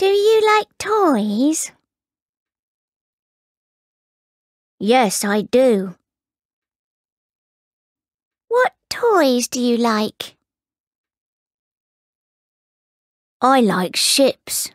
Do you like toys? Yes, I do. What toys do you like? I like ships.